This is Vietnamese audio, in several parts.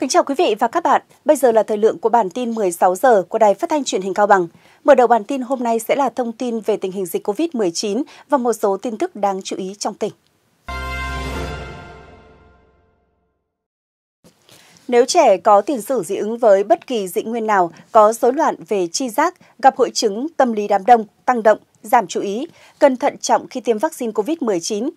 Kính chào quý vị và các bạn. Bây giờ là thời lượng của bản tin 16 giờ của Đài Phát thanh Truyền hình Cao Bằng. Mở đầu bản tin hôm nay sẽ là thông tin về tình hình dịch COVID-19 và một số tin tức đáng chú ý trong tỉnh. Nếu trẻ có tiền sử dị ứng với bất kỳ dị nguyên nào, có rối loạn về chi giác, gặp hội chứng tâm lý đám đông, tăng động, giảm chú ý, cần thận trọng khi tiêm vaccine COVID-19.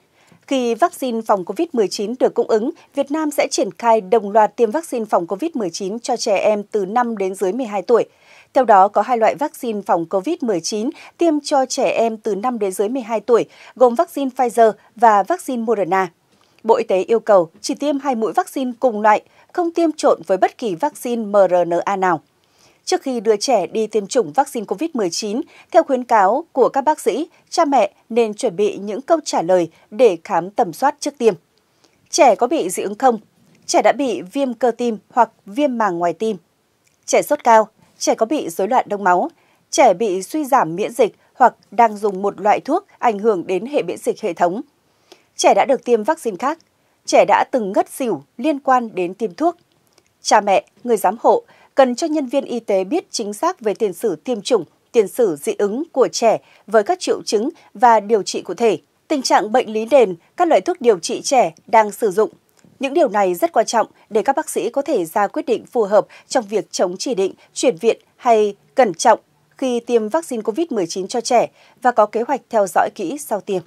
Khi vaccine phòng COVID-19 được cung ứng, Việt Nam sẽ triển khai đồng loạt tiêm vaccine phòng COVID-19 cho trẻ em từ 5 đến dưới 12 tuổi. Theo đó, có hai loại vaccine phòng COVID-19 tiêm cho trẻ em từ 5 đến dưới 12 tuổi, gồm vaccine Pfizer và vaccine Moderna. Bộ Y tế yêu cầu chỉ tiêm hai mũi vaccine cùng loại, không tiêm trộn với bất kỳ vaccine mRNA nào trước khi đưa trẻ đi tiêm chủng vaccine COVID-19, theo khuyến cáo của các bác sĩ, cha mẹ nên chuẩn bị những câu trả lời để khám tầm soát trước tiêm. Trẻ có bị dị ứng không? Trẻ đã bị viêm cơ tim hoặc viêm màng ngoài tim. Trẻ sốt cao, trẻ có bị rối loạn đông máu, trẻ bị suy giảm miễn dịch hoặc đang dùng một loại thuốc ảnh hưởng đến hệ miễn dịch hệ thống. Trẻ đã được tiêm vaccine khác, trẻ đã từng ngất xỉu liên quan đến tiêm thuốc. Cha mẹ, người giám hộ cần cho nhân viên y tế biết chính xác về tiền sử tiêm chủng, tiền sử dị ứng của trẻ với các triệu chứng và điều trị cụ thể, tình trạng bệnh lý nền, các loại thuốc điều trị trẻ đang sử dụng. Những điều này rất quan trọng để các bác sĩ có thể ra quyết định phù hợp trong việc chống chỉ định, chuyển viện hay cẩn trọng khi tiêm vaccine COVID-19 cho trẻ và có kế hoạch theo dõi kỹ sau tiêm.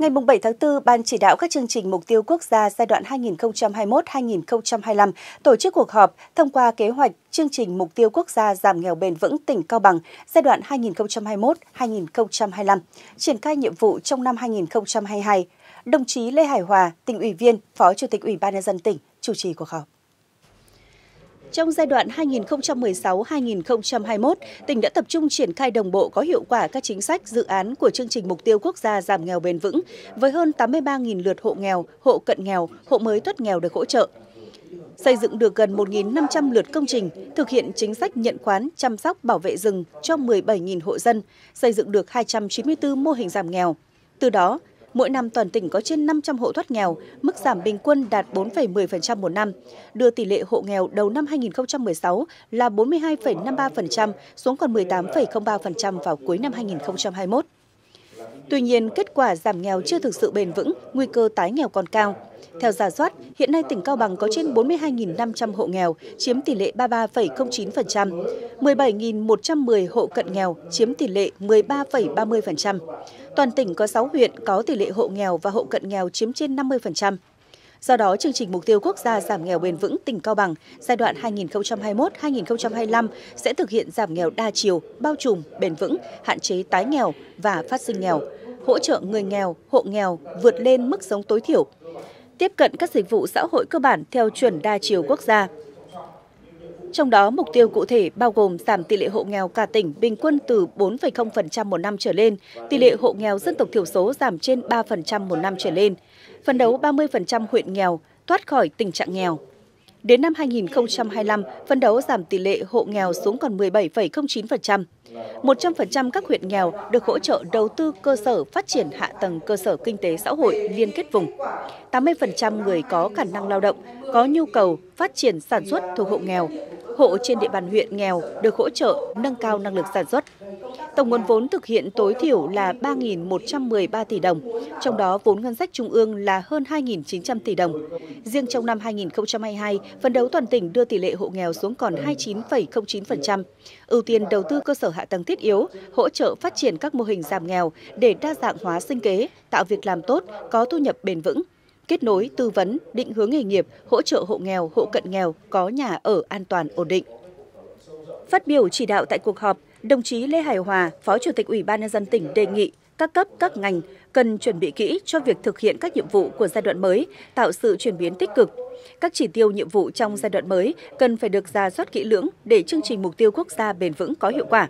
Ngày 7 tháng 4, Ban chỉ đạo các chương trình mục tiêu quốc gia giai đoạn 2021-2025 tổ chức cuộc họp thông qua kế hoạch chương trình mục tiêu quốc gia giảm nghèo bền vững tỉnh Cao Bằng giai đoạn 2021-2025, triển khai nhiệm vụ trong năm 2022. Đồng chí Lê Hải Hòa, tỉnh ủy viên, Phó Chủ tịch Ủy ban nhân dân tỉnh, chủ trì cuộc họp. Trong giai đoạn 2016-2021, tỉnh đã tập trung triển khai đồng bộ có hiệu quả các chính sách, dự án của chương trình Mục tiêu Quốc gia giảm nghèo bền vững, với hơn 83.000 lượt hộ nghèo, hộ cận nghèo, hộ mới thoát nghèo được hỗ trợ. Xây dựng được gần 1.500 lượt công trình, thực hiện chính sách nhận khoán, chăm sóc, bảo vệ rừng cho 17.000 hộ dân, xây dựng được 294 mô hình giảm nghèo. Từ đó, mỗi năm toàn tỉnh có trên 500 hộ thoát nghèo, mức giảm bình quân đạt 4,10% một năm, đưa tỷ lệ hộ nghèo đầu năm 2016 là 42,53% xuống còn 18,03% vào cuối năm 2021. Tuy nhiên, kết quả giảm nghèo chưa thực sự bền vững, nguy cơ tái nghèo còn cao. Theo giả soát, hiện nay tỉnh Cao Bằng có trên 42.500 hộ nghèo, chiếm tỷ lệ 33,09%, 17.110 hộ cận nghèo, chiếm tỷ lệ 13,30%. Toàn tỉnh có 6 huyện có tỷ lệ hộ nghèo và hộ cận nghèo chiếm trên 50%. Do đó, chương trình mục tiêu quốc gia giảm nghèo bền vững tỉnh Cao Bằng giai đoạn 2021-2025 sẽ thực hiện giảm nghèo đa chiều, bao trùm, bền vững, hạn chế tái nghèo và phát sinh nghèo, hỗ trợ người nghèo, hộ nghèo vượt lên mức sống tối thiểu, tiếp cận các dịch vụ xã hội cơ bản theo chuẩn đa chiều quốc gia. Trong đó, mục tiêu cụ thể bao gồm giảm tỷ lệ hộ nghèo cả tỉnh bình quân từ 4,0% một năm trở lên, tỷ lệ hộ nghèo dân tộc thiểu số giảm trên 3% một năm trở lên, phần đấu 30% huyện nghèo thoát khỏi tình trạng nghèo. Đến năm 2025, phân đấu giảm tỷ lệ hộ nghèo xuống còn 17,09%. 100% các huyện nghèo được hỗ trợ đầu tư cơ sở phát triển hạ tầng cơ sở kinh tế xã hội liên kết vùng. 80% người có khả năng lao động, có nhu cầu phát triển sản xuất thuộc hộ nghèo. Hộ trên địa bàn huyện nghèo được hỗ trợ nâng cao năng lực sản xuất. Tổng nguồn vốn thực hiện tối thiểu là 3.113 tỷ đồng, trong đó vốn ngân sách trung ương là hơn 2.900 tỷ đồng. Riêng trong năm 2022, phấn đấu toàn tỉnh đưa tỷ lệ hộ nghèo xuống còn 29,09%, ưu tiên đầu tư cơ sở hạ tầng thiết yếu, hỗ trợ phát triển các mô hình giảm nghèo để đa dạng hóa sinh kế, tạo việc làm tốt, có thu nhập bền vững kết nối, tư vấn, định hướng nghề nghiệp, hỗ trợ hộ nghèo, hộ cận nghèo có nhà ở an toàn ổn định. Phát biểu chỉ đạo tại cuộc họp, đồng chí Lê Hải Hòa, Phó Chủ tịch Ủy ban nhân dân tỉnh đề nghị các cấp các ngành cần chuẩn bị kỹ cho việc thực hiện các nhiệm vụ của giai đoạn mới, tạo sự chuyển biến tích cực. Các chỉ tiêu nhiệm vụ trong giai đoạn mới cần phải được ra soát kỹ lưỡng để chương trình mục tiêu quốc gia bền vững có hiệu quả.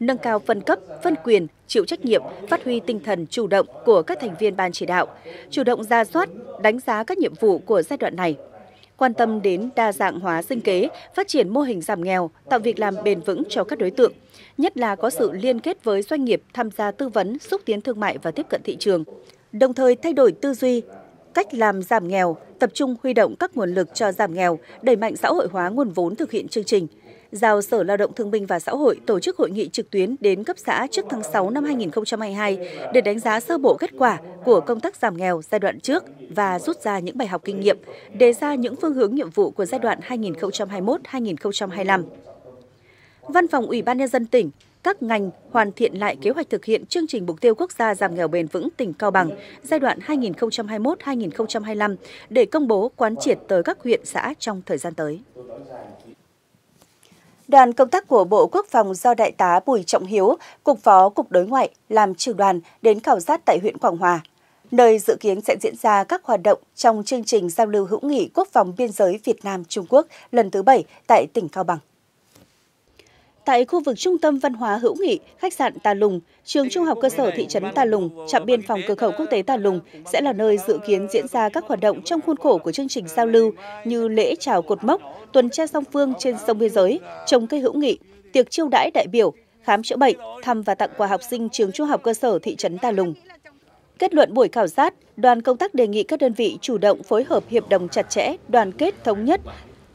Nâng cao phân cấp, phân quyền, chịu trách nhiệm, phát huy tinh thần chủ động của các thành viên ban chỉ đạo, chủ động ra soát, đánh giá các nhiệm vụ của giai đoạn này, quan tâm đến đa dạng hóa sinh kế, phát triển mô hình giảm nghèo, tạo việc làm bền vững cho các đối tượng, nhất là có sự liên kết với doanh nghiệp tham gia tư vấn, xúc tiến thương mại và tiếp cận thị trường. Đồng thời thay đổi tư duy, cách làm giảm nghèo, tập trung huy động các nguồn lực cho giảm nghèo, đẩy mạnh xã hội hóa nguồn vốn thực hiện chương trình – giao Sở Lao động Thương binh và Xã hội tổ chức hội nghị trực tuyến đến cấp xã trước tháng 6 năm 2022 để đánh giá sơ bộ kết quả của công tác giảm nghèo giai đoạn trước và rút ra những bài học kinh nghiệm, đề ra những phương hướng nhiệm vụ của giai đoạn 2021-2025. Văn phòng Ủy ban Nhân dân tỉnh các ngành hoàn thiện lại kế hoạch thực hiện chương trình mục tiêu quốc gia giảm nghèo bền vững tỉnh Cao Bằng giai đoạn 2021-2025 để công bố quán triệt tới các huyện xã trong thời gian tới. Đoàn công tác của Bộ Quốc phòng do Đại tá Bùi Trọng Hiếu, Cục Phó Cục Đối ngoại làm trưởng đoàn đến khảo sát tại huyện Quảng Hòa, nơi dự kiến sẽ diễn ra các hoạt động trong chương trình giao lưu hữu nghị quốc phòng biên giới Việt Nam-Trung Quốc lần thứ bảy tại tỉnh Cao Bằng. Tại khu vực trung tâm văn hóa hữu nghị, khách sạn Tà Lùng, trường trung học cơ sở thị trấn Tà Lùng, trạm biên phòng cửa khẩu quốc tế Tà Lùng sẽ là nơi dự kiến diễn ra các hoạt động trong khuôn khổ của chương trình giao lưu như lễ chào cột mốc, tuần tra song phương trên sông biên giới, trồng cây hữu nghị, tiệc chiêu đãi đại biểu, khám chữa bệnh, thăm và tặng quà học sinh trường trung học cơ sở thị trấn Tà Lùng. Kết luận buổi khảo sát, đoàn công tác đề nghị các đơn vị chủ động phối hợp hiệp đồng chặt chẽ, đoàn kết thống nhất,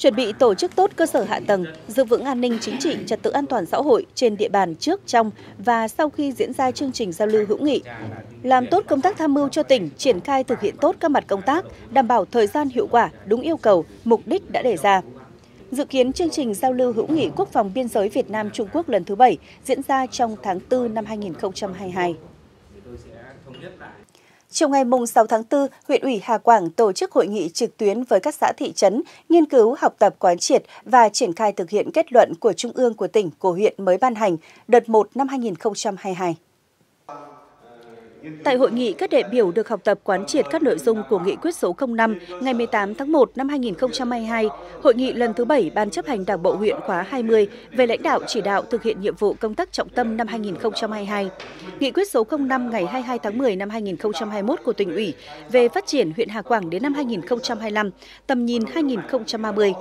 chuẩn bị tổ chức tốt cơ sở hạ tầng, giữ vững an ninh chính trị, trật tự an toàn xã hội trên địa bàn trước, trong và sau khi diễn ra chương trình giao lưu hữu nghị. Làm tốt công tác tham mưu cho tỉnh, triển khai thực hiện tốt các mặt công tác, đảm bảo thời gian hiệu quả, đúng yêu cầu, mục đích đã đề ra. Dự kiến chương trình giao lưu hữu nghị quốc phòng biên giới Việt Nam Trung Quốc lần thứ 7 diễn ra trong tháng 4 năm 2022. Chiều ngày 6 tháng 4, huyện ủy Hà Quảng tổ chức hội nghị trực tuyến với các xã thị trấn, nghiên cứu, học tập quán triệt và triển khai thực hiện kết luận của Trung ương của tỉnh, của huyện mới ban hành đợt 1 năm 2022. Tại hội nghị, các đại biểu được học tập quán triệt các nội dung của nghị quyết số 05 ngày 18 tháng 1 năm 2022, hội nghị lần thứ 7 Ban chấp hành Đảng bộ huyện khóa 20 về lãnh đạo chỉ đạo thực hiện nhiệm vụ công tác trọng tâm năm 2022. Nghị quyết số 05 ngày 22 tháng 10 năm 2021 của tỉnh ủy về phát triển huyện Hà Quảng đến năm 2025, tầm nhìn 2030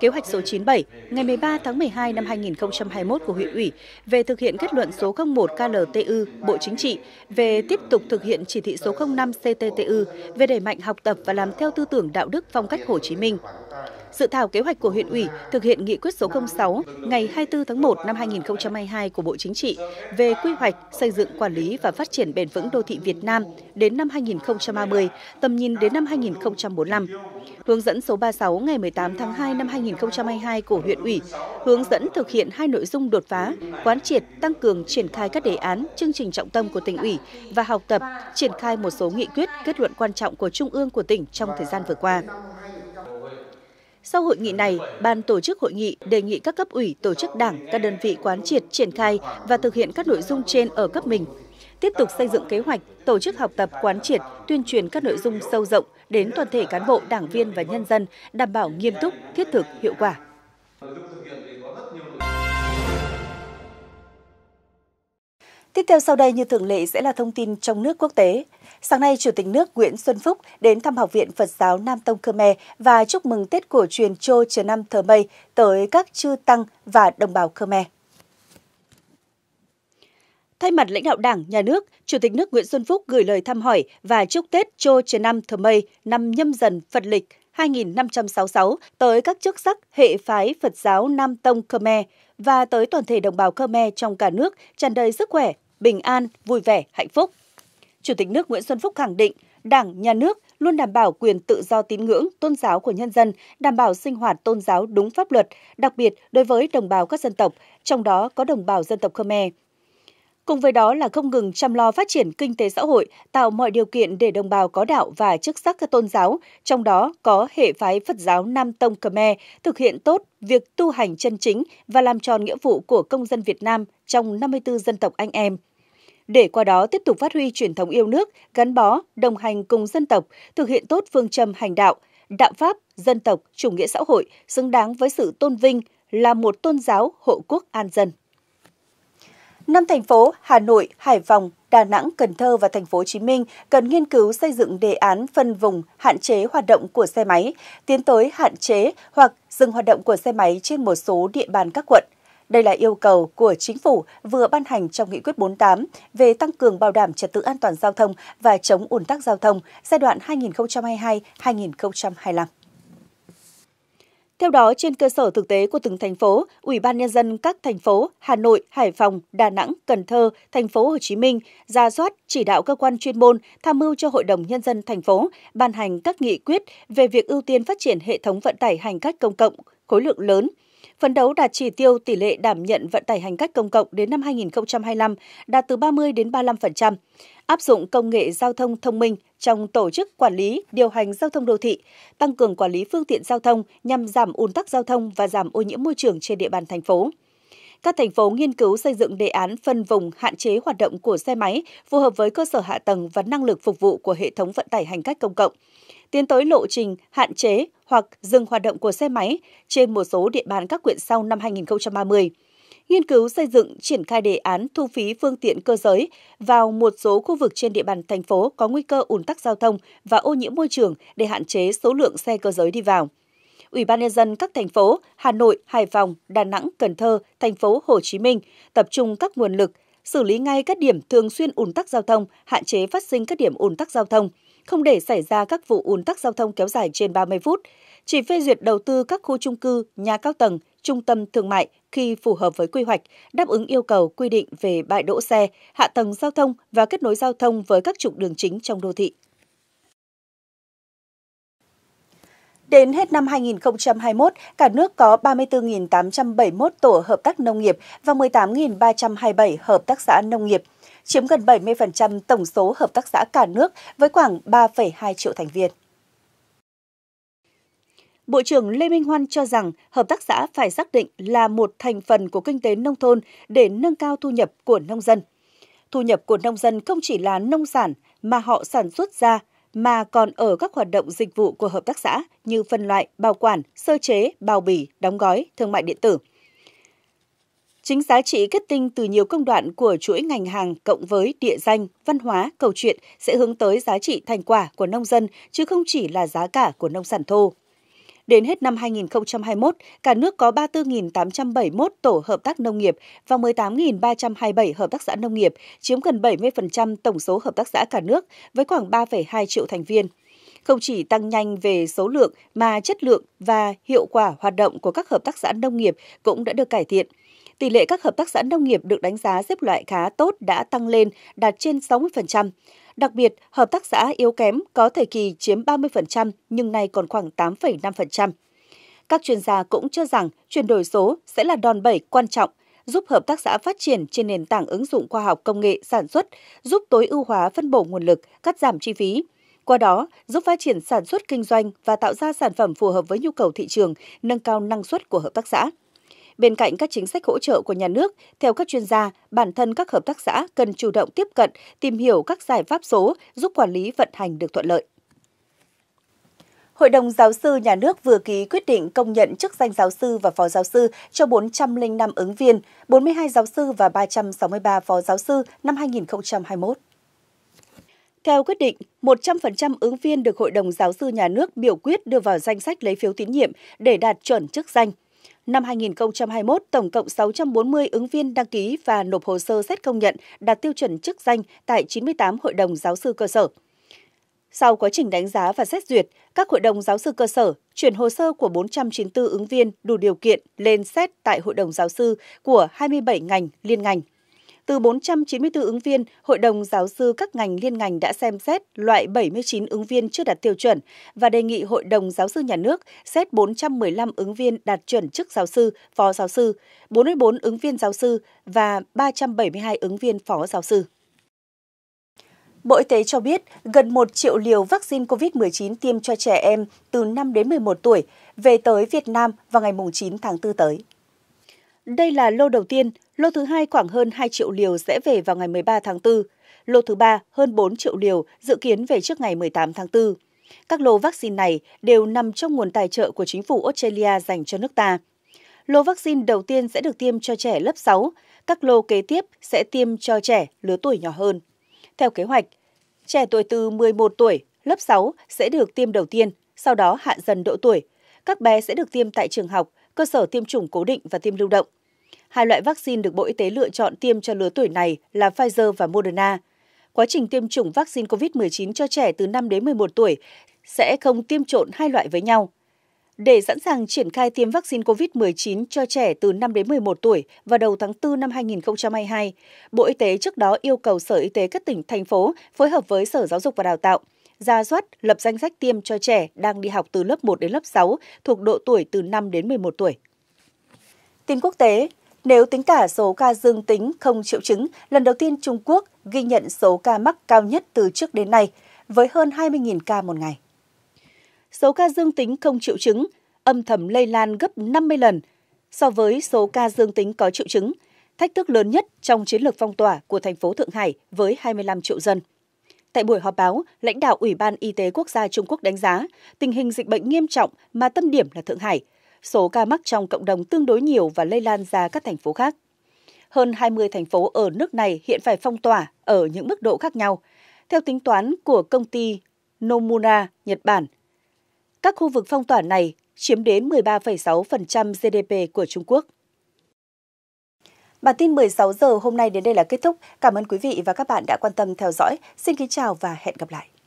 kế hoạch số 97 ngày 13 tháng 12 năm 2021 của huyện ủy về thực hiện kết luận số 01 KLTU Bộ Chính trị về tiếp tục thực hiện chỉ thị số 05 CTTU về đẩy mạnh học tập và làm theo tư tưởng đạo đức phong cách Hồ Chí Minh. Dự thảo kế hoạch của huyện ủy thực hiện nghị quyết số 06 ngày 24 tháng 1 năm 2022 của Bộ Chính trị về quy hoạch xây dựng quản lý và phát triển bền vững đô thị Việt Nam đến năm 2030, tầm nhìn đến năm 2045 hướng dẫn số 36 ngày 18 tháng 2 năm 2022 của huyện ủy, hướng dẫn thực hiện hai nội dung đột phá, quán triệt, tăng cường triển khai các đề án, chương trình trọng tâm của tỉnh ủy và học tập, triển khai một số nghị quyết, kết luận quan trọng của Trung ương của tỉnh trong thời gian vừa qua. Sau hội nghị này, ban tổ chức hội nghị đề nghị các cấp ủy, tổ chức đảng, các đơn vị quán triệt, triển khai và thực hiện các nội dung trên ở cấp mình, tiếp tục xây dựng kế hoạch, tổ chức học tập quán triệt, tuyên truyền các nội dung sâu rộng đến toàn thể cán bộ, đảng viên và nhân dân, đảm bảo nghiêm túc, thiết thực, hiệu quả. Tiếp theo sau đây như thường lệ sẽ là thông tin trong nước quốc tế. Sáng nay, Chủ tịch nước Nguyễn Xuân Phúc đến thăm Học viện Phật giáo Nam Tông Khmer và chúc mừng Tết cổ truyền Chô Trần Năm Thờ Mây tới các chư tăng và đồng bào Khmer. Thay mặt lãnh đạo Đảng, Nhà nước, Chủ tịch nước Nguyễn Xuân Phúc gửi lời thăm hỏi và chúc Tết Chô Trần Năm Thờ Mây năm nhâm dần Phật lịch 2566 tới các chức sắc hệ phái Phật giáo Nam Tông Khmer và tới toàn thể đồng bào Khmer trong cả nước tràn đầy sức khỏe, bình an, vui vẻ, hạnh phúc. Chủ tịch nước Nguyễn Xuân Phúc khẳng định, Đảng, Nhà nước luôn đảm bảo quyền tự do tín ngưỡng, tôn giáo của nhân dân, đảm bảo sinh hoạt tôn giáo đúng pháp luật, đặc biệt đối với đồng bào các dân tộc, trong đó có đồng bào dân tộc Khmer, Cùng với đó là không ngừng chăm lo phát triển kinh tế xã hội, tạo mọi điều kiện để đồng bào có đạo và chức sắc các tôn giáo, trong đó có hệ phái Phật giáo Nam Tông Khmer, thực hiện tốt việc tu hành chân chính và làm tròn nghĩa vụ của công dân Việt Nam trong 54 dân tộc anh em để qua đó tiếp tục phát huy truyền thống yêu nước, gắn bó, đồng hành cùng dân tộc, thực hiện tốt phương châm hành đạo, đạo pháp, dân tộc, chủ nghĩa xã hội, xứng đáng với sự tôn vinh là một tôn giáo hộ quốc an dân. Năm thành phố Hà Nội, Hải Phòng, Đà Nẵng, Cần Thơ và Thành phố Hồ Chí Minh cần nghiên cứu xây dựng đề án phân vùng hạn chế hoạt động của xe máy, tiến tới hạn chế hoặc dừng hoạt động của xe máy trên một số địa bàn các quận. Đây là yêu cầu của chính phủ vừa ban hành trong nghị quyết 48 về tăng cường bảo đảm trật tự an toàn giao thông và chống ủn tắc giao thông giai đoạn 2022-2025. Theo đó, trên cơ sở thực tế của từng thành phố, Ủy ban nhân dân các thành phố Hà Nội, Hải Phòng, Đà Nẵng, Cần Thơ, thành phố Hồ Chí Minh ra soát, chỉ đạo cơ quan chuyên môn tham mưu cho Hội đồng nhân dân thành phố ban hành các nghị quyết về việc ưu tiên phát triển hệ thống vận tải hành khách công cộng khối lượng lớn, phấn đấu đạt chỉ tiêu tỷ lệ đảm nhận vận tải hành khách công cộng đến năm 2025 đạt từ 30 đến 35% áp dụng công nghệ giao thông thông minh trong tổ chức quản lý, điều hành giao thông đô thị, tăng cường quản lý phương tiện giao thông nhằm giảm ùn tắc giao thông và giảm ô nhiễm môi trường trên địa bàn thành phố. Các thành phố nghiên cứu xây dựng đề án phân vùng hạn chế hoạt động của xe máy phù hợp với cơ sở hạ tầng và năng lực phục vụ của hệ thống vận tải hành khách công cộng. Tiến tới lộ trình hạn chế hoặc dừng hoạt động của xe máy trên một số địa bàn các huyện sau năm 2030 nghiên cứu xây dựng triển khai đề án thu phí phương tiện cơ giới vào một số khu vực trên địa bàn thành phố có nguy cơ ùn tắc giao thông và ô nhiễm môi trường để hạn chế số lượng xe cơ giới đi vào. Ủy ban nhân dân các thành phố Hà Nội, Hải Phòng, Đà Nẵng, Cần Thơ, thành phố Hồ Chí Minh tập trung các nguồn lực xử lý ngay các điểm thường xuyên ùn tắc giao thông, hạn chế phát sinh các điểm ùn tắc giao thông, không để xảy ra các vụ ùn tắc giao thông kéo dài trên 30 phút, chỉ phê duyệt đầu tư các khu trung cư, nhà cao tầng, trung tâm thương mại khi phù hợp với quy hoạch, đáp ứng yêu cầu quy định về bãi đỗ xe, hạ tầng giao thông và kết nối giao thông với các trục đường chính trong đô thị. Đến hết năm 2021, cả nước có 34.871 tổ hợp tác nông nghiệp và 18.327 hợp tác xã nông nghiệp, chiếm gần 70% tổng số hợp tác xã cả nước với khoảng 3,2 triệu thành viên. Bộ trưởng Lê Minh Hoan cho rằng hợp tác xã phải xác định là một thành phần của kinh tế nông thôn để nâng cao thu nhập của nông dân. Thu nhập của nông dân không chỉ là nông sản mà họ sản xuất ra mà còn ở các hoạt động dịch vụ của hợp tác xã như phân loại, bảo quản, sơ chế, bao bì, đóng gói, thương mại điện tử. Chính giá trị kết tinh từ nhiều công đoạn của chuỗi ngành hàng cộng với địa danh, văn hóa, câu chuyện sẽ hướng tới giá trị thành quả của nông dân chứ không chỉ là giá cả của nông sản thô. Đến hết năm 2021, cả nước có 34.871 tổ hợp tác nông nghiệp và 18.327 hợp tác xã nông nghiệp, chiếm gần 70% tổng số hợp tác xã cả nước với khoảng 3,2 triệu thành viên không chỉ tăng nhanh về số lượng mà chất lượng và hiệu quả hoạt động của các hợp tác xã nông nghiệp cũng đã được cải thiện – tỷ lệ các hợp tác xã nông nghiệp được đánh giá xếp loại khá tốt đã tăng lên, đạt trên 60%. Đặc biệt, hợp tác xã yếu kém có thời kỳ chiếm 30% nhưng nay còn khoảng 8,5%. Các chuyên gia cũng cho rằng chuyển đổi số sẽ là đòn bẩy quan trọng giúp hợp tác xã phát triển trên nền tảng ứng dụng khoa học công nghệ sản xuất, giúp tối ưu hóa phân bổ nguồn lực, cắt giảm chi phí. Qua đó, giúp phát triển sản xuất kinh doanh và tạo ra sản phẩm phù hợp với nhu cầu thị trường, nâng cao năng suất của hợp tác xã. Bên cạnh các chính sách hỗ trợ của nhà nước, theo các chuyên gia, bản thân các hợp tác xã cần chủ động tiếp cận, tìm hiểu các giải pháp số giúp quản lý vận hành được thuận lợi. Hội đồng Giáo sư Nhà nước vừa ký quyết định công nhận chức danh giáo sư và phó giáo sư cho 405 ứng viên, 42 giáo sư và 363 phó giáo sư năm 2021. Theo quyết định, 100% ứng viên được Hội đồng Giáo sư Nhà nước biểu quyết đưa vào danh sách lấy phiếu tín nhiệm để đạt chuẩn chức danh – Năm 2021, tổng cộng 640 ứng viên đăng ký và nộp hồ sơ xét công nhận đạt tiêu chuẩn chức danh tại 98 hội đồng giáo sư cơ sở. Sau quá trình đánh giá và xét duyệt, các hội đồng giáo sư cơ sở chuyển hồ sơ của 494 ứng viên đủ điều kiện lên xét tại hội đồng giáo sư của 27 ngành liên ngành. Từ 494 ứng viên, Hội đồng Giáo sư các ngành liên ngành đã xem xét loại 79 ứng viên chưa đạt tiêu chuẩn và đề nghị Hội đồng Giáo sư Nhà nước xét 415 ứng viên đạt chuẩn chức giáo sư, phó giáo sư, 44 ứng viên giáo sư và 372 ứng viên phó giáo sư. Bộ Y tế cho biết gần 1 triệu liều vaccine COVID-19 tiêm cho trẻ em từ 5 đến 11 tuổi về tới Việt Nam vào ngày 9 tháng 4 tới. Đây là lô đầu tiên Lô thứ hai khoảng hơn 2 triệu liều sẽ về vào ngày 13 tháng 4. Lô thứ ba hơn 4 triệu liều dự kiến về trước ngày 18 tháng 4. Các lô vaccine này đều nằm trong nguồn tài trợ của chính phủ Australia dành cho nước ta. Lô vaccine đầu tiên sẽ được tiêm cho trẻ lớp 6, các lô kế tiếp sẽ tiêm cho trẻ lứa tuổi nhỏ hơn. Theo kế hoạch, trẻ tuổi từ 11 tuổi, lớp 6 sẽ được tiêm đầu tiên, sau đó hạ dần độ tuổi. Các bé sẽ được tiêm tại trường học, cơ sở tiêm chủng cố định và tiêm lưu động. Hai loại vaccine được Bộ Y tế lựa chọn tiêm cho lứa tuổi này là Pfizer và Moderna. Quá trình tiêm chủng vaccine COVID-19 cho trẻ từ 5 đến 11 tuổi sẽ không tiêm trộn hai loại với nhau. Để sẵn sàng triển khai tiêm vaccine COVID-19 cho trẻ từ 5 đến 11 tuổi vào đầu tháng 4 năm 2022, Bộ Y tế trước đó yêu cầu Sở Y tế các tỉnh, thành phố phối hợp với Sở Giáo dục và Đào tạo, ra soát, lập danh sách tiêm cho trẻ đang đi học từ lớp 1 đến lớp 6 thuộc độ tuổi từ 5 đến 11 tuổi. Tin quốc tế, nếu tính cả số ca dương tính không triệu chứng, lần đầu tiên Trung Quốc ghi nhận số ca mắc cao nhất từ trước đến nay, với hơn 20.000 ca một ngày. Số ca dương tính không triệu chứng âm thầm lây lan gấp 50 lần so với số ca dương tính có triệu chứng, thách thức lớn nhất trong chiến lược phong tỏa của thành phố Thượng Hải với 25 triệu dân. Tại buổi họp báo, lãnh đạo Ủy ban Y tế Quốc gia Trung Quốc đánh giá tình hình dịch bệnh nghiêm trọng mà tâm điểm là Thượng Hải – số ca mắc trong cộng đồng tương đối nhiều và lây lan ra các thành phố khác. Hơn 20 thành phố ở nước này hiện phải phong tỏa ở những mức độ khác nhau, theo tính toán của công ty Nomura Nhật Bản. Các khu vực phong tỏa này chiếm đến 13,6% GDP của Trung Quốc. Bản tin 16 giờ hôm nay đến đây là kết thúc. Cảm ơn quý vị và các bạn đã quan tâm theo dõi. Xin kính chào và hẹn gặp lại.